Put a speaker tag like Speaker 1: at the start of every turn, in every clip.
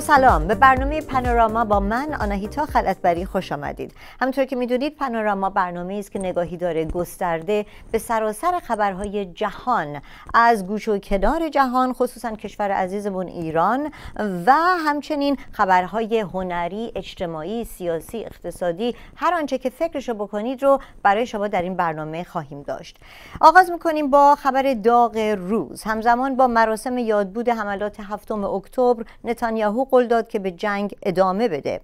Speaker 1: سلام به برنامه پانوراما با من آناهیتا خلعتبری خوش آمدید همونطور که میدونید پانوراما برنامه است که نگاهی داره گسترده به سراسر خبرهای جهان از گوش و کنار جهان خصوصا کشور عزیزمون ایران و همچنین خبرهای هنری اجتماعی سیاسی اقتصادی هر آنچه که فکرشو بکنید رو برای شما در این برنامه خواهیم داشت آغاز میکنیم با خبر داغ روز همزمان با مراسم یادبود حملات هفتم اکتبر نتانیاهو قول داد که به جنگ ادامه بده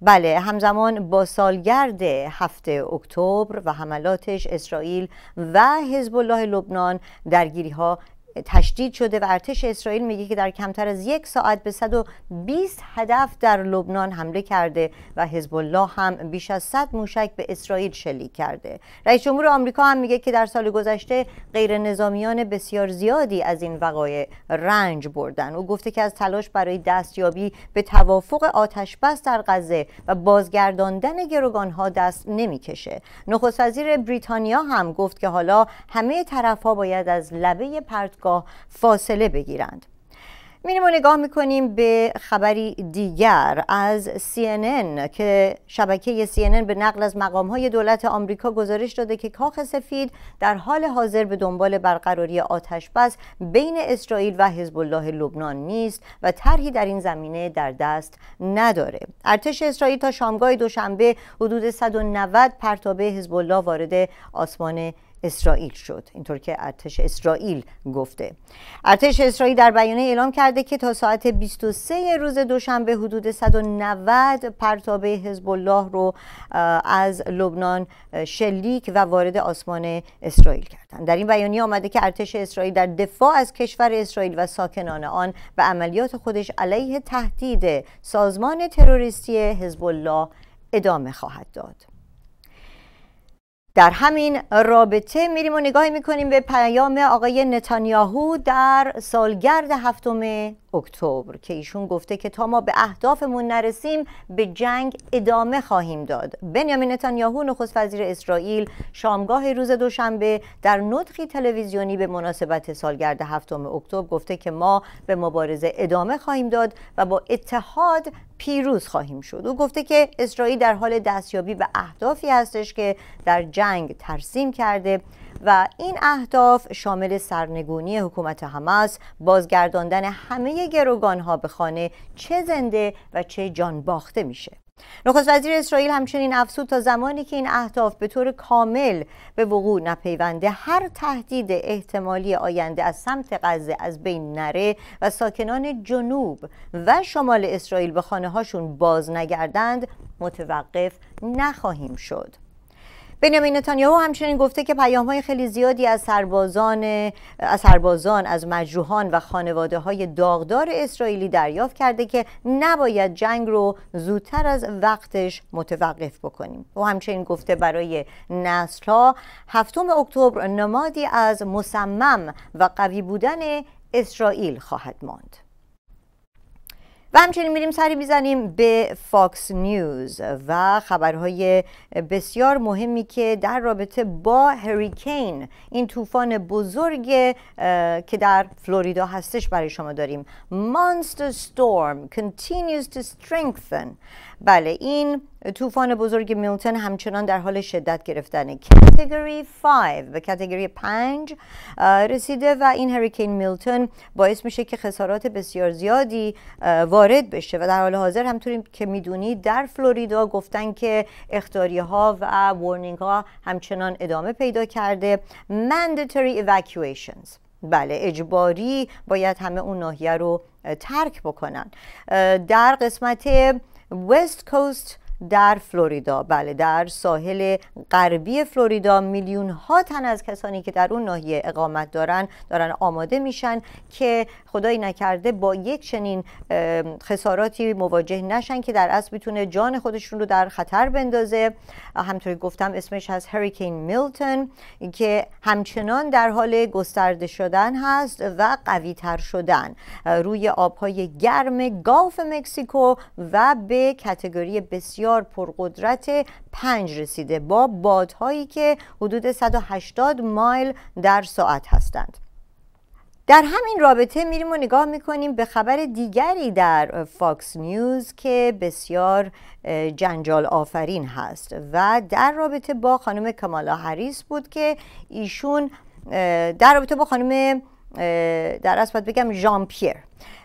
Speaker 1: بله همزمان با سالگرد هفته اکتبر و حملاتش اسرائیل و حزب الله لبنان درگیری ها تشدید شده و ارتش اسرائیل میگه که در کمتر از یک ساعت به 120 هدف در لبنان حمله کرده و حزب الله هم بیش از 100 موشک به اسرائیل شلیک کرده رئیس جمهور آمریکا هم میگه که در سال گذشته غیر نظامیان بسیار زیادی از این وقایع رنج بردن او گفته که از تلاش برای دستیابی به توافق آتش بس در غزه و بازگرداندن گروگانها دست نمیکشه نخست وزیر بریتانیا هم گفت که حالا همه طرفها باید از لبه پرت فاصله بگیرند میریم و نگاه میکنیم به خبری دیگر از CNN که شبکه CNN به نقل از مقام های دولت آمریکا گزارش داده که کاخ سفید در حال حاضر به دنبال برقراری آتش بس بین اسرائیل و حزب الله لبنان نیست و طرحی در این زمینه در دست نداره ارتش اسرائیل تا شامگاه دوشنبه حدود 190 پرتابه حزب الله وارد آسمان اسرائیل شد اینطور که ارتش اسرائیل گفته ارتش اسرائیل در بیانیه اعلام کرده که تا ساعت 23 روز دوشنبه حدود 190 پرتابه حزب الله رو از لبنان شلیک و وارد آسمان اسرائیل کردند در این بیانیه آمده که ارتش اسرائیل در دفاع از کشور اسرائیل و ساکنان آن به عملیات خودش علیه تهدید سازمان تروریستی حزب الله ادامه خواهد داد در همین رابطه میریم و نگاهی میکنیم به پیام آقای نتانیاهو در سالگرد هفتم اکتبر که ایشون گفته که تا ما به اهدافمون نرسیم به جنگ ادامه خواهیم داد بنیامین نتانیاهو نخست وزیر اسرائیل شامگاه روز دوشنبه در نطقی تلویزیونی به مناسبت سالگرد هفتم اکتبر گفته که ما به مبارزه ادامه خواهیم داد و با اتحاد پیروز خواهیم شد او گفته که اسرائیل در حال دستیابی به اهدافی هستش که در جنگ ترسیم کرده و این اهداف شامل سرنگونی حکومت حماس بازگرداندن همه ها به خانه چه زنده و چه جان باخته میشه نخست وزیر اسرائیل همچنین افسود تا زمانی که این اهداف به طور کامل به وقوع نپیونده هر تهدید احتمالی آینده از سمت غزه از بین نره و ساکنان جنوب و شمال اسرائیل به خانه هاشون باز نگردند متوقف نخواهیم شد بنیامین نتانیاهو همچنین گفته که پیامهای خیلی زیادی از سربازان از سربازان از مجروحان و خانواده های داغدار اسرائیلی دریافت کرده که نباید جنگ رو زودتر از وقتش متوقف بکنیم او همچنین گفته برای ها هفتم اکتبر نمادی از مصمم و قوی بودن اسرائیل خواهد ماند و همچنین میریم سری میزنیم به فاکس نیوز و خبرهای بسیار مهمی که در رابطه با هریکین این طوفان بزرگ که در فلوریدا هستش برای شما داریم مانستر ستورم continues to strengthen بله این طوفان بزرگ میلتون همچنان در حال شدت گرفتن کتگوری 5 به کتگوری 5 رسیده و این هریکین میلتون باعث میشه که خسارات بسیار زیادی وارد بشه و در حال حاضر همطوری که میدونید در فلوریدا گفتن که اختاری ها و وارنینگ ها همچنان ادامه پیدا کرده mandatory evacuations بله اجباری باید همه اون ناحیه رو ترک بکنن در قسمت وست کوست در فلوریدا بله در ساحل غربی فلوریدا میلیون ها تن از کسانی که در اون ناحیه اقامت دارن دارن آماده میشن که خدای نکرده با یک چنین خساراتی مواجه نشن که در اصل میتونه جان خودشون رو در خطر بندازه همطوری گفتم اسمش از هریکین میلتون که همچنان در حال گسترده شدن هست و قوی تر شدن روی آبهای گرم گاف مکسیکو و به کتگوری بسیار بسیار پرقدرت پنج رسیده با بادهایی که حدود 180 مایل در ساعت هستند در همین رابطه میریم و نگاه میکنیم به خبر دیگری در فاکس نیوز که بسیار جنجال آفرین هست و در رابطه با خانم کمالا هریس بود که ایشون در رابطه با خانم در اصفت بگم جان پیر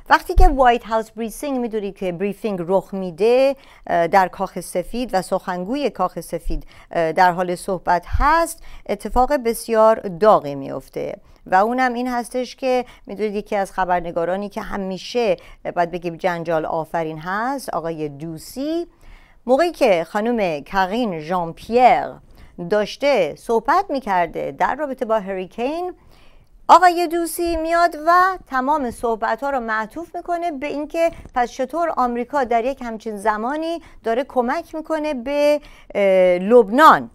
Speaker 1: وقتی که وایت هاوس بریفینگ میدونی که بریفینگ رخ میده در کاخ سفید و سخنگوی کاخ سفید در حال صحبت هست اتفاق بسیار داغی میفته و اونم این هستش که میدونید یکی از خبرنگارانی که همیشه باید بگیم جنجال آفرین هست آقای دوسی موقعی که خانم کارین ژان پیر داشته صحبت میکرده در رابطه با هریکین آقای دوسی میاد و تمام صحبت ها رو معطوف میکنه به اینکه پس چطور آمریکا در یک همچین زمانی داره کمک میکنه به لبنان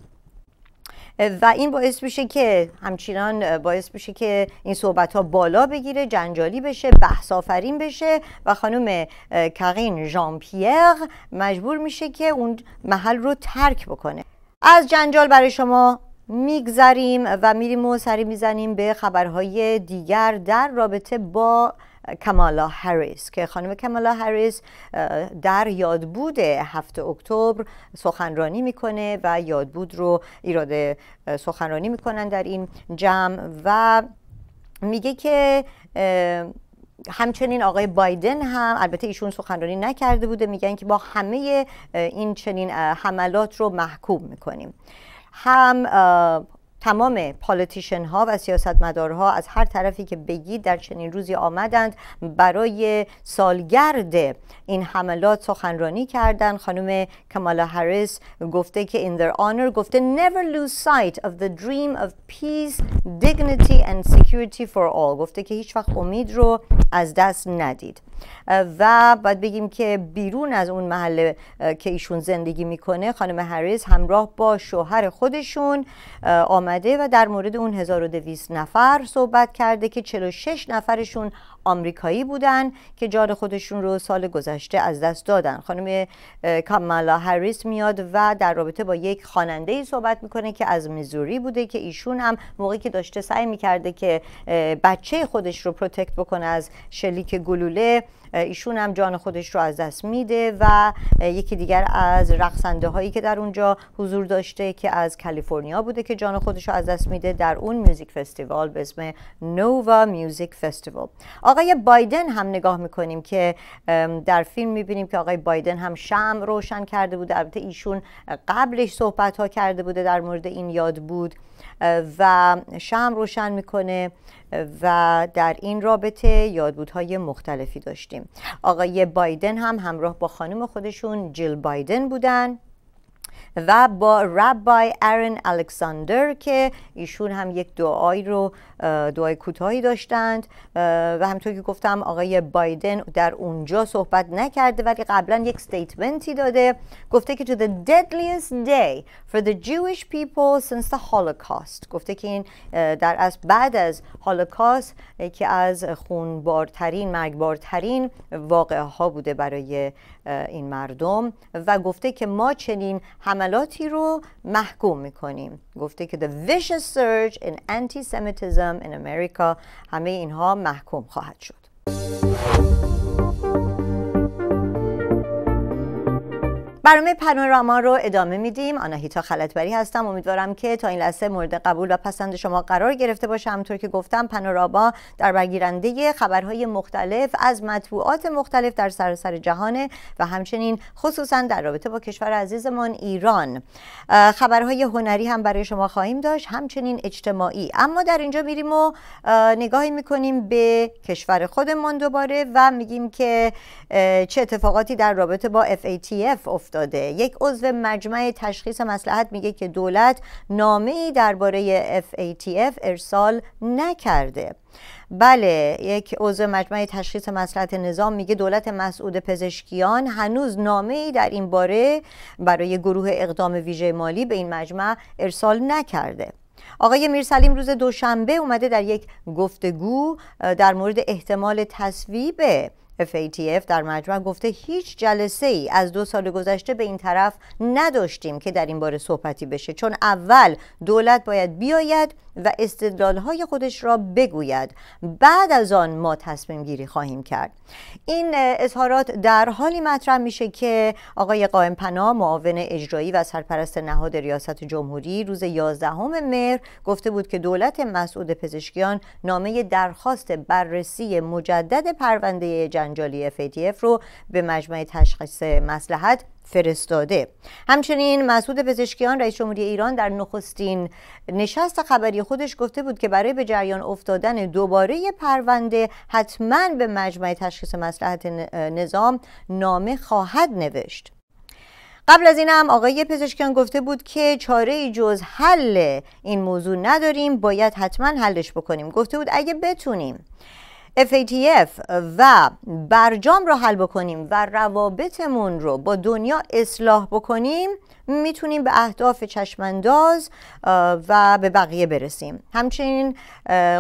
Speaker 1: و این باعث میشه که همچنان باعث میشه که این صحبت ها بالا بگیره جنجالی بشه بحث آفرین بشه و خانم کارین ژان مجبور میشه که اون محل رو ترک بکنه از جنجال برای شما میگذریم و میریم و سری میزنیم به خبرهای دیگر در رابطه با کمالا هریس که خانم کمالا هریس در یادبود هفته اکتبر سخنرانی میکنه و یادبود رو ایراد سخنرانی میکنن در این جمع و میگه که همچنین آقای بایدن هم البته ایشون سخنرانی نکرده بوده میگن که با همه این چنین حملات رو محکوم میکنیم هم تمام پالیتیشن ها و سیاستمدارها از هر طرفی که بگید در چنین روزی آمدند برای سالگرد این حملات سخنرانی کردند خانم کمالا هریس گفته که این در گفته never lose sight of the dream of peace dignity and security for all گفته که هیچ وقت امید رو از دست ندید و باید بگیم که بیرون از اون محله که ایشون زندگی میکنه خانم هریس همراه با شوهر خودشون آمد آمده و در مورد اون 1200 نفر صحبت کرده که 46 نفرشون آمریکایی بودن که جان خودشون رو سال گذشته از دست دادن خانم کامالا هریس میاد و در رابطه با یک خواننده ای صحبت میکنه که از میزوری بوده که ایشون هم موقعی که داشته سعی میکرده که بچه خودش رو پروتکت بکنه از شلیک گلوله ایشون هم جان خودش رو از دست میده و یکی دیگر از رقصنده هایی که در اونجا حضور داشته که از کالیفرنیا بوده که جان خودش رو از دست میده در اون میوزیک فستیوال به اسم نووا میوزیک فستیوال آقای بایدن هم نگاه میکنیم که در فیلم میبینیم که آقای بایدن هم شم روشن کرده بود البته ایشون قبلش صحبت ها کرده بوده در مورد این یاد بود و شم روشن میکنه و در این رابطه یادبودهای مختلفی داشتیم آقای بایدن هم همراه با خانم خودشون جیل بایدن بودن و با ربای ارن الکساندر که ایشون هم یک دعایی رو دعای کوتاهی داشتند و همطور که گفتم آقای بایدن در اونجا صحبت نکرده ولی قبلا یک ستیتمنتی داده گفته که to the deadliest day for the Jewish people گفته که این در از بعد از هولوکاست که از خونبارترین مرگبارترین واقعه ها بوده برای این مردم و گفته که ما چنین حمل حملاتی رو محکوم میکنیم گفته که The vicious surge in anti-Semitism in America همه اینها محکوم خواهد شد برنامه پانوراما رو ادامه میدیم آناهیتا خلطبری هستم امیدوارم که تا این لحظه مورد قبول و پسند شما قرار گرفته باشه همونطور که گفتم پانوراما در برگیرنده خبرهای مختلف از مطبوعات مختلف در سراسر جهان و همچنین خصوصا در رابطه با کشور عزیزمان ایران خبرهای هنری هم برای شما خواهیم داشت همچنین اجتماعی اما در اینجا میریم و نگاهی میکنیم به کشور خودمان دوباره و میگیم که چه اتفاقاتی در رابطه با FATF افتاد یک عضو مجمع تشخیص مسلحت میگه که دولت نامه درباره FATF ارسال نکرده بله یک عضو مجمع تشخیص مسلحت نظام میگه دولت مسعود پزشکیان هنوز نامه ای در این باره برای گروه اقدام ویژه مالی به این مجمع ارسال نکرده آقای میرسلیم روز دوشنبه اومده در یک گفتگو در مورد احتمال تصویب FATF در مجمع گفته هیچ جلسه ای از دو سال گذشته به این طرف نداشتیم که در این باره صحبتی بشه چون اول دولت باید بیاید و های خودش را بگوید بعد از آن ما تصمیم گیری خواهیم کرد این اظهارات در حالی مطرح میشه که آقای قائم پنا معاون اجرایی و سرپرست نهاد ریاست جمهوری روز 11 مهر گفته بود که دولت مسعود پزشکیان نامه درخواست بررسی مجدد پرونده جنجالی FATF رو به مجمع تشخیص مسلحت فرستاده همچنین مسعود پزشکیان رئیس جمهوری ایران در نخستین نشست خبری خودش گفته بود که برای به جریان افتادن دوباره پرونده حتما به مجمع تشخیص مسلحت نظام نامه خواهد نوشت قبل از این هم آقای پزشکیان گفته بود که چاره ای جز حل این موضوع نداریم باید حتما حلش بکنیم گفته بود اگه بتونیم FATF و برجام رو حل بکنیم و روابطمون رو با دنیا اصلاح بکنیم میتونیم به اهداف چشمنداز و به بقیه برسیم همچنین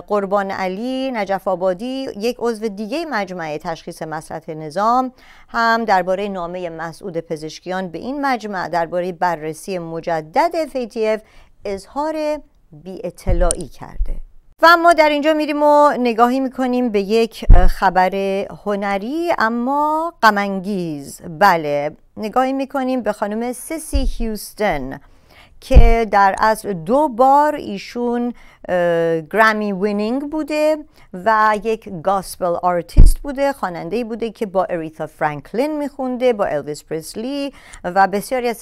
Speaker 1: قربان علی نجف آبادی یک عضو دیگه مجمع تشخیص مسلط نظام هم درباره نامه مسعود پزشکیان به این مجمع درباره بررسی مجدد FATF اظهار بی اطلاعی کرده و ما در اینجا میریم و نگاهی میکنیم به یک خبر هنری اما غمانگیز بله نگاهی میکنیم به خانم سسی هیوستن که در از دو بار ایشون گرمی وینینگ بوده و یک گاسپل آرتیست بوده خواننده بوده که با اریتا فرانکلین میخونده با الویس پرسلی و بسیاری از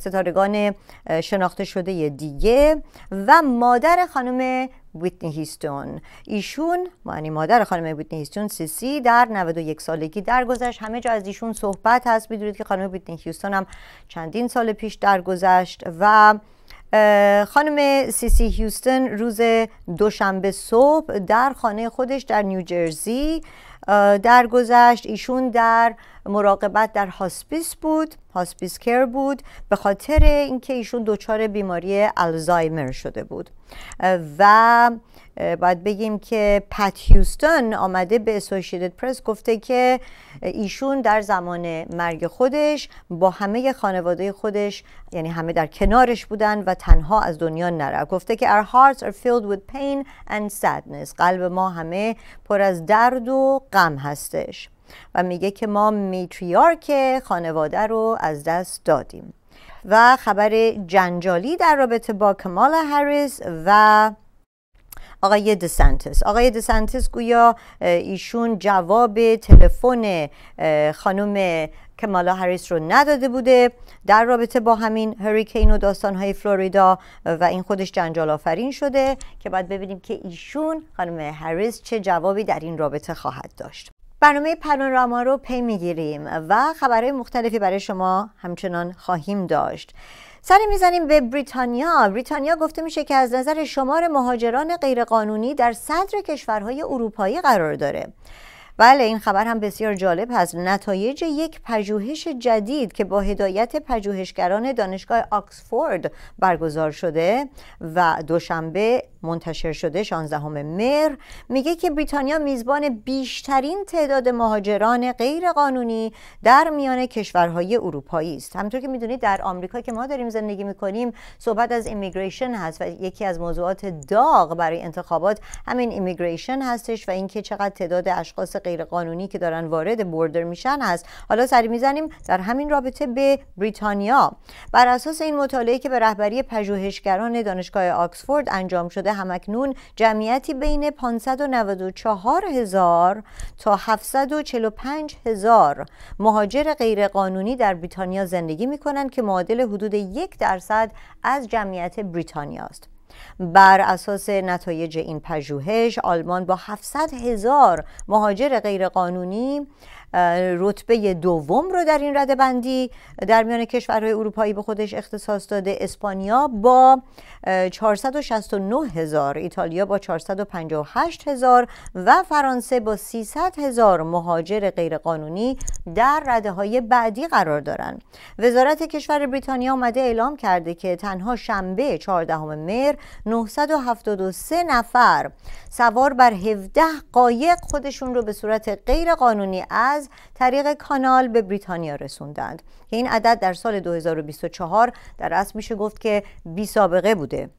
Speaker 1: ستارگان شناخته شده دیگه و مادر خانم ویتنی هیستون ایشون معنی مادر خانم ویتنی هیستون سی در 91 سالگی درگذشت همه جا از ایشون صحبت هست میدونید که خانم ویتنی هیستون هم چندین سال پیش درگذشت و خانم سیسی هیستون روز دوشنبه صبح در خانه خودش در نیوجرسی درگذشت ایشون در مراقبت در هاسپیس بود هاسپیس کر بود به خاطر اینکه ایشون دچار بیماری الزایمر شده بود و باید بگیم که پت هیوستون آمده به اسوشیتد پرس گفته که ایشون در زمان مرگ خودش با همه خانواده خودش یعنی همه در کنارش بودن و تنها از دنیا نرفت گفته که our hearts are filled with pain and sadness قلب ما همه پر از درد و غم هستش و میگه که ما میتریارک خانواده رو از دست دادیم و خبر جنجالی در رابطه با کمالا هریس و آقای دسانتس آقای دسانتس گویا ایشون جواب تلفن خانم کمالا هریس رو نداده بوده در رابطه با همین هریکین و داستانهای فلوریدا و این خودش جنجال آفرین شده که باید ببینیم که ایشون خانم هریس چه جوابی در این رابطه خواهد داشت برنامه پانوراما رو پی میگیریم و خبرهای مختلفی برای شما همچنان خواهیم داشت سر میزنیم به بریتانیا بریتانیا گفته میشه که از نظر شمار مهاجران غیرقانونی در صدر کشورهای اروپایی قرار داره بله این خبر هم بسیار جالب هست نتایج یک پژوهش جدید که با هدایت پژوهشگران دانشگاه آکسفورد برگزار شده و دوشنبه منتشر شده 16 مهر میگه که بریتانیا میزبان بیشترین تعداد مهاجران غیر قانونی در میان کشورهای اروپایی است همطور که میدونید در آمریکا که ما داریم زندگی میکنیم صحبت از ایمیگریشن هست و یکی از موضوعات داغ برای انتخابات همین ایمیگریشن هستش و اینکه چقدر تعداد اشخاص غیر قانونی که دارن وارد بوردر میشن هست حالا سری میزنیم در همین رابطه به بریتانیا بر اساس این مطالعه که به رهبری پژوهشگران دانشگاه آکسفورد انجام شده همکنون جمعیتی بین 594 هزار تا 745 هزار مهاجر غیرقانونی در بریتانیا زندگی می کنند که معادل حدود یک درصد از جمعیت بریتانیا است. بر اساس نتایج این پژوهش آلمان با 700 هزار مهاجر غیرقانونی رتبه دوم رو در این رده بندی در میان کشورهای اروپایی به خودش اختصاص داده اسپانیا با 469 هزار ایتالیا با 458 هزار و فرانسه با 300 هزار مهاجر غیرقانونی در رده های بعدی قرار دارند وزارت کشور بریتانیا آمده اعلام کرده که تنها شنبه 14 مهر 973 نفر سوار بر 17 قایق خودشون رو به صورت غیرقانونی از طریق کانال به بریتانیا رسوندند که این عدد در سال 2024 در اصل میشه گفت که بی سابقه بوده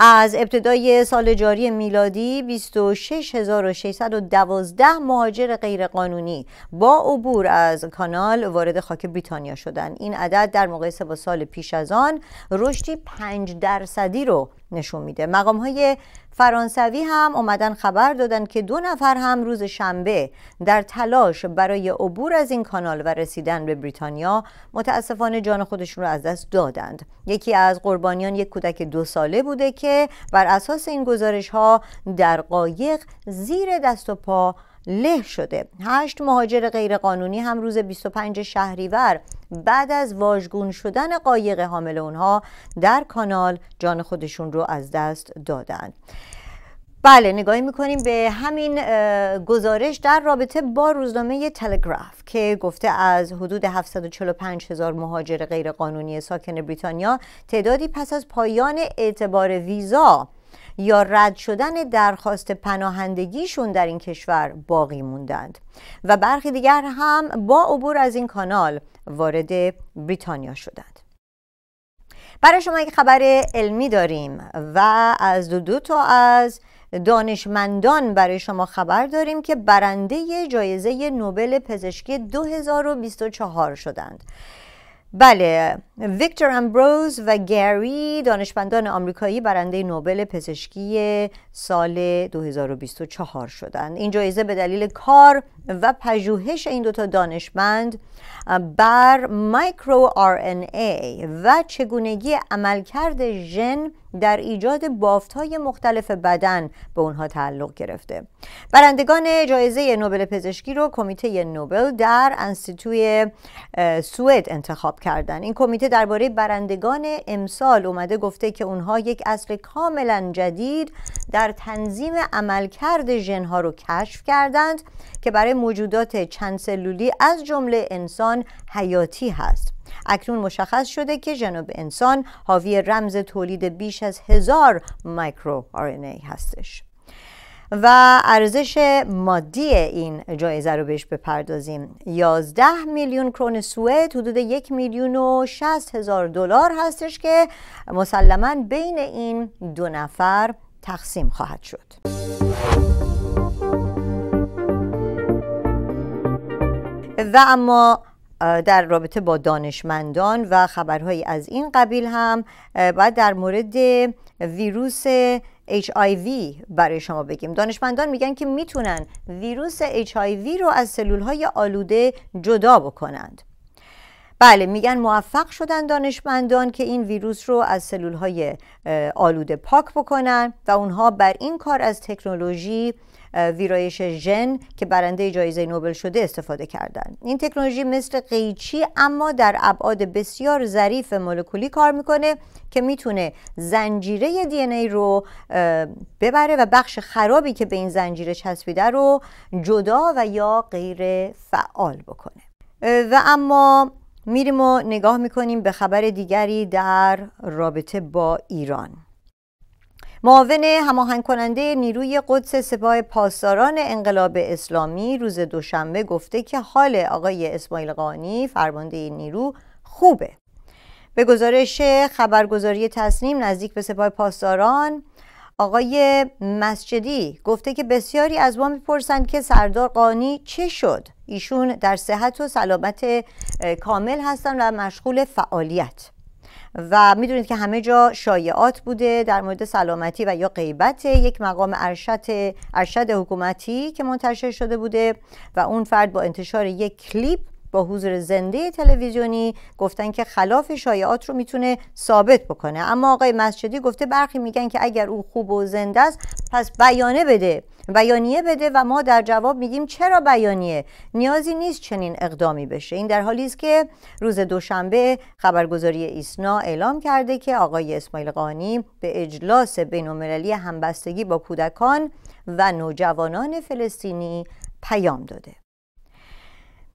Speaker 1: از ابتدای سال جاری میلادی 26612 مهاجر غیرقانونی با عبور از کانال وارد خاک بریتانیا شدند این عدد در مقایسه با سال پیش از آن رشدی 5 درصدی رو نشون میده مقام های فرانسوی هم اومدن خبر دادن که دو نفر هم روز شنبه در تلاش برای عبور از این کانال و رسیدن به بریتانیا متاسفانه جان خودشون رو از دست دادند یکی از قربانیان یک کودک دو ساله بوده که بر اساس این گزارش ها در قایق زیر دست و پا له شده هشت مهاجر غیرقانونی هم روز 25 شهریور بعد از واژگون شدن قایق حامل اونها در کانال جان خودشون رو از دست دادن بله نگاهی میکنیم به همین گزارش در رابطه با روزنامه تلگراف که گفته از حدود 745 هزار مهاجر غیرقانونی ساکن بریتانیا تعدادی پس از پایان اعتبار ویزا یا رد شدن درخواست پناهندگیشون در این کشور باقی موندند و برخی دیگر هم با عبور از این کانال وارد بریتانیا شدند برای شما یک خبر علمی داریم و از دو دو تا از دانشمندان برای شما خبر داریم که برنده جایزه نوبل پزشکی 2024 شدند بله ویکتور امبروز و گری دانشمندان آمریکایی برنده نوبل پزشکی سال 2024 شدند این جایزه به دلیل کار و پژوهش این دوتا دانشمند بر مایکرو آر ای و چگونگی عملکرد ژن در ایجاد های مختلف بدن به اونها تعلق گرفته برندگان جایزه نوبل پزشکی رو کمیته نوبل در انستیتوی سوئد انتخاب کردن این کمیته درباره برندگان امسال اومده گفته که اونها یک اصل کاملا جدید در تنظیم عملکرد ژنها رو کشف کردند که برای موجودات چند سلولی از جمله انسان حیاتی هست اکنون مشخص شده که جنوب انسان حاوی رمز تولید بیش از هزار مایکرو ای هستش و ارزش مادی این جایزه رو بهش بپردازیم 11 میلیون کرون سوئد حدود یک میلیون و شست هزار دلار هستش که مسلما بین این دو نفر تقسیم خواهد شد و اما در رابطه با دانشمندان و خبرهایی از این قبیل هم باید در مورد ویروس HIV برای شما بگیم دانشمندان میگن که میتونن ویروس HIV رو از سلول های آلوده جدا بکنند بله میگن موفق شدن دانشمندان که این ویروس رو از سلول های آلوده پاک بکنن و اونها بر این کار از تکنولوژی ویرایش ژن که برنده جایزه نوبل شده استفاده کردن این تکنولوژی مثل قیچی اما در ابعاد بسیار ظریف مولکولی کار میکنه که میتونه زنجیره دی ای رو ببره و بخش خرابی که به این زنجیره چسبیده رو جدا و یا غیر فعال بکنه و اما میریم و نگاه میکنیم به خبر دیگری در رابطه با ایران معاون هماهنگ کننده نیروی قدس سپاه پاسداران انقلاب اسلامی روز دوشنبه گفته که حال آقای اسماعیل قانی فرمانده نیرو خوبه به گزارش خبرگزاری تصنیم نزدیک به سپاه پاسداران آقای مسجدی گفته که بسیاری از ما میپرسند که سردار قانی چه شد ایشون در صحت و سلامت کامل هستن و مشغول فعالیت و میدونید که همه جا شایعات بوده در مورد سلامتی و یا غیبت یک مقام ارشد ارشد حکومتی که منتشر شده بوده و اون فرد با انتشار یک کلیپ با حضور زنده تلویزیونی گفتن که خلاف شایعات رو میتونه ثابت بکنه اما آقای مسجدی گفته برخی میگن که اگر او خوب و زنده است پس بیانه بده بیانیه بده و ما در جواب میگیم چرا بیانیه نیازی نیست چنین اقدامی بشه این در حالی است که روز دوشنبه خبرگزاری ایسنا اعلام کرده که آقای اسماعیل قانی به اجلاس بین‌المللی همبستگی با کودکان و نوجوانان فلسطینی پیام داده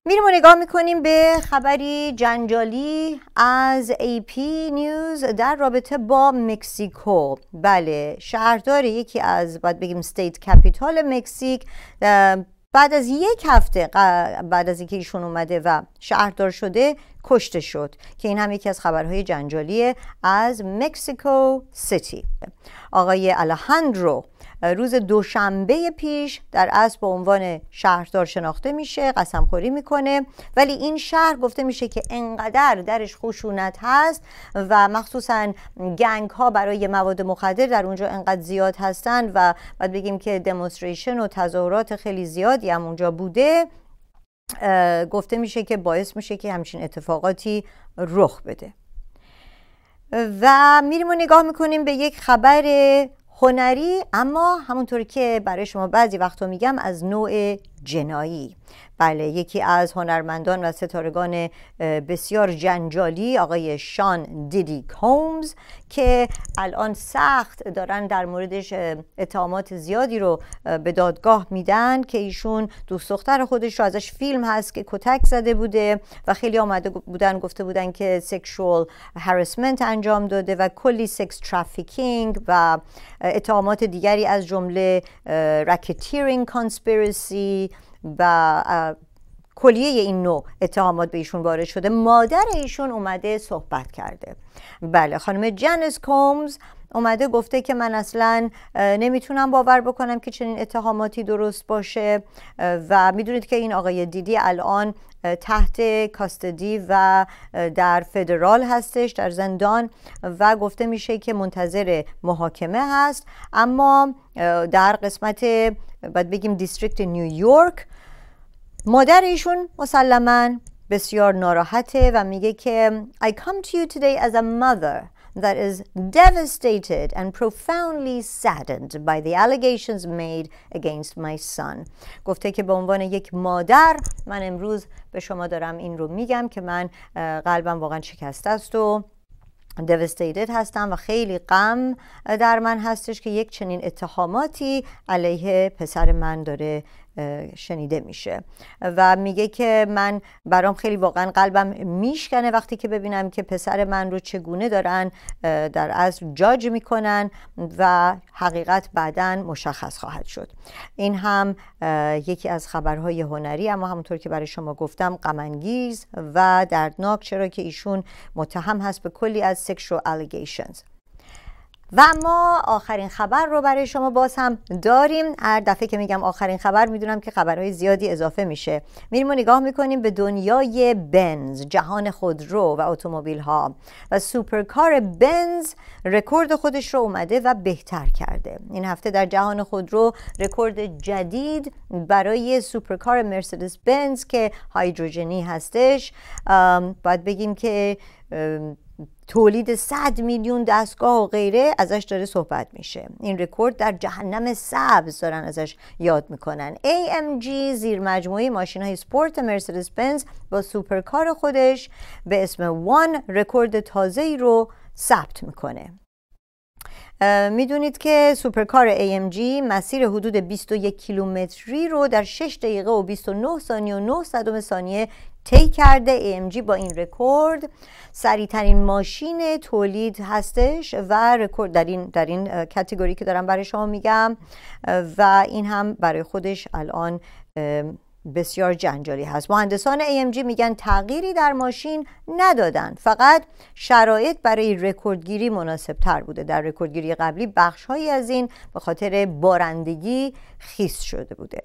Speaker 1: میریم و نگاه میکنیم به خبری جنجالی از ای پی نیوز در رابطه با مکسیکو بله شهردار یکی از باید بگیم ستیت کپیتال مکسیک بعد از یک هفته بعد از اینکه ایشون اومده و شهردار شده کشته شد که این هم یکی از خبرهای جنجالیه از مکسیکو سیتی آقای الهندرو روز دوشنبه پیش در اسب به عنوان شهردار شناخته میشه قسمخوری میکنه ولی این شهر گفته میشه که انقدر درش خشونت هست و مخصوصا گنگ ها برای مواد مخدر در اونجا انقدر زیاد هستن و باید بگیم که دمونستریشن و تظاهرات خیلی زیادی هم اونجا بوده گفته میشه که باعث میشه که همچین اتفاقاتی رخ بده و میریم و نگاه میکنیم به یک خبر هنری اما همونطور که برای شما بعضی وقتا میگم از نوع جنایی بله یکی از هنرمندان و ستارگان بسیار جنجالی آقای شان دیدی کومز که الان سخت دارن در موردش اتهامات زیادی رو به دادگاه میدن که ایشون دوست دختر خودش رو ازش فیلم هست که کتک زده بوده و خیلی آمده بودن گفته بودن که سکشوال هرسمنت انجام داده و کلی سکس ترافیکینگ و اتهامات دیگری از جمله رکتیرینگ کانسپیرسی و کلیه این نوع اتهامات به ایشون وارد شده مادر ایشون اومده صحبت کرده بله خانم جنس کومز اومده گفته که من اصلا نمیتونم باور بکنم که چنین اتهاماتی درست باشه و میدونید که این آقای دیدی الان تحت کاستدی و در فدرال هستش در زندان و گفته میشه که منتظر محاکمه هست اما در قسمت بعد بگیم دیستریکت نیویورک مادر ایشون مسلما بسیار ناراحته و میگه که I come to you today as a mother that is devastated and profoundly saddened by the allegations made against my son گفته که به عنوان یک مادر من امروز به شما دارم این رو میگم که من قلبم واقعا شکسته است و devastated هستم و خیلی غم در من هستش که یک چنین اتهاماتی علیه پسر من داره شنیده میشه و میگه که من برام خیلی واقعا قلبم میشکنه وقتی که ببینم که پسر من رو چگونه دارن در از جاج میکنن و حقیقت بعدا مشخص خواهد شد این هم یکی از خبرهای هنری اما همونطور که برای شما گفتم قمنگیز و دردناک چرا که ایشون متهم هست به کلی از سکشوال الیگیشنز و ما آخرین خبر رو برای شما باز هم داریم هر دفعه که میگم آخرین خبر میدونم که خبرهای زیادی اضافه میشه میریم و نگاه میکنیم به دنیای بنز جهان خودرو و اتومبیل ها و سوپرکار بنز رکورد خودش رو اومده و بهتر کرده این هفته در جهان خودرو رکورد جدید برای سوپرکار مرسدس بنز که هایدروژنی هستش باید بگیم که تولید 100 میلیون دستگاه و غیره ازش داره صحبت میشه این رکورد در جهنم سبز دارن ازش یاد میکنن AMG زیر مجموعه ماشین های سپورت مرسدس بنز با سوپرکار خودش به اسم وان رکورد تازه ای رو ثبت میکنه میدونید که سوپرکار AMG مسیر حدود 21 کیلومتری رو در 6 دقیقه و 29 ثانیه و 9 صدم ثانیه طی کرده AMG با این رکورد سریعترین ماشین تولید هستش و رکورد در این در این کاتگوری که دارم برای شما میگم و این هم برای خودش الان بسیار جنجالی هست مهندسان AMG میگن تغییری در ماشین ندادن فقط شرایط برای رکوردگیری مناسب تر بوده در رکوردگیری قبلی بخش هایی از این به خاطر بارندگی خیس شده بوده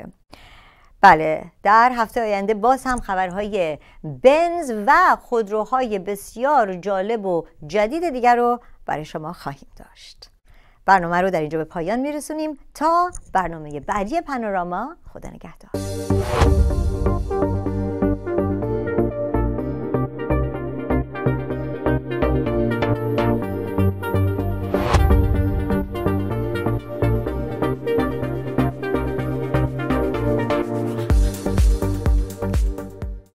Speaker 1: بله در هفته آینده باز هم خبرهای بنز و خودروهای بسیار جالب و جدید دیگر رو برای شما خواهیم داشت برنامه رو در اینجا به پایان میرسونیم تا برنامه بعدی پانوراما خدا نگهدار